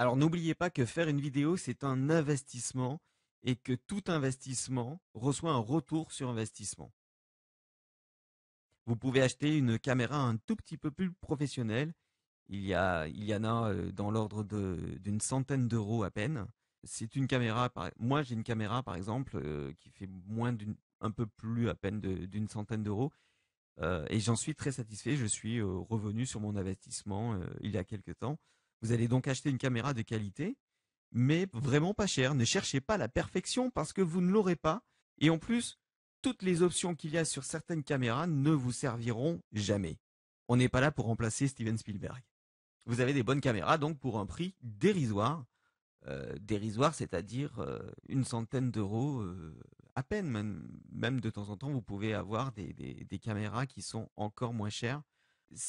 Alors n'oubliez pas que faire une vidéo, c'est un investissement et que tout investissement reçoit un retour sur investissement. Vous pouvez acheter une caméra un tout petit peu plus professionnelle. Il y, a, il y en a euh, dans l'ordre d'une centaine d'euros à peine. C'est une caméra, moi j'ai une caméra par exemple euh, qui fait moins d'une, un peu plus à peine d'une centaine d'euros. Euh, et j'en suis très satisfait. Je suis revenu sur mon investissement il y a quelque temps. Vous allez donc acheter une caméra de qualité, mais vraiment pas chère. Ne cherchez pas la perfection parce que vous ne l'aurez pas. Et en plus, toutes les options qu'il y a sur certaines caméras ne vous serviront jamais. On n'est pas là pour remplacer Steven Spielberg. Vous avez des bonnes caméras donc pour un prix dérisoire. Euh, dérisoire, c'est-à-dire euh, une centaine d'euros euh, à peine. Même, de temps en temps, vous pouvez avoir des caméras qui sont encore moins chères.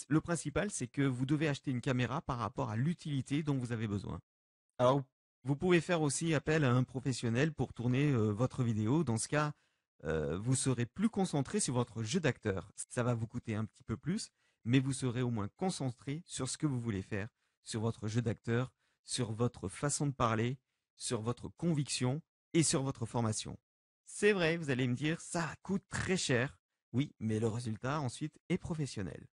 Le principal, c'est que vous devez acheter une caméra par rapport à l'utilité dont vous avez besoin. Alors, vous pouvez faire aussi appel à un professionnel pour tourner euh, votre vidéo. Dans ce cas, euh, vous serez plus concentré sur votre jeu d'acteur. Ça va vous coûter un petit peu plus, mais vous serez au moins concentré sur ce que vous voulez faire, sur votre jeu d'acteur, sur votre façon de parler, sur votre conviction et sur votre formation. C'est vrai, vous allez me dire, ça coûte très cher. Oui, mais le résultat ensuite est professionnel.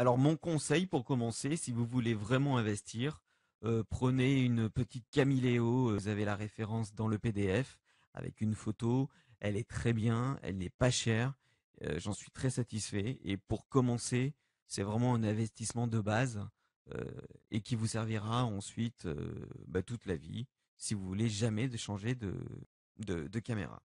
Alors mon conseil pour commencer, si vous voulez vraiment investir, euh, prenez une petite Camileo, euh, vous avez la référence dans le PDF avec une photo, elle est très bien, elle n'est pas chère, euh, j'en suis très satisfait et pour commencer, c'est vraiment un investissement de base et qui vous servira ensuite bah, toute la vie si vous voulez jamais de changer de caméra.